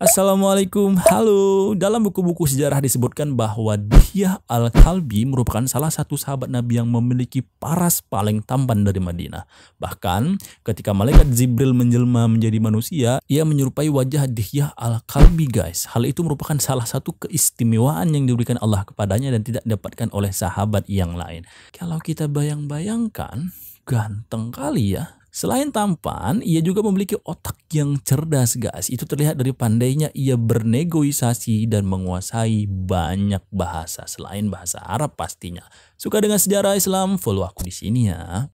Assalamualaikum, halo. Dalam buku-buku sejarah disebutkan bahwa Dihyah al-Kalbi merupakan salah satu sahabat Nabi yang memiliki paras paling tampan dari Madinah. Bahkan ketika malaikat Zibril menjelma menjadi manusia, ia menyerupai wajah Dihyah al-Kalbi guys. Hal itu merupakan salah satu keistimewaan yang diberikan Allah kepadanya dan tidak didapatkan oleh sahabat yang lain. Kalau kita bayang-bayangkan, ganteng kali ya Selain tampan, ia juga memiliki otak yang cerdas, guys. Itu terlihat dari pandainya ia bernegosiasi dan menguasai banyak bahasa selain bahasa Arab pastinya. Suka dengan sejarah Islam? Follow aku di sini ya.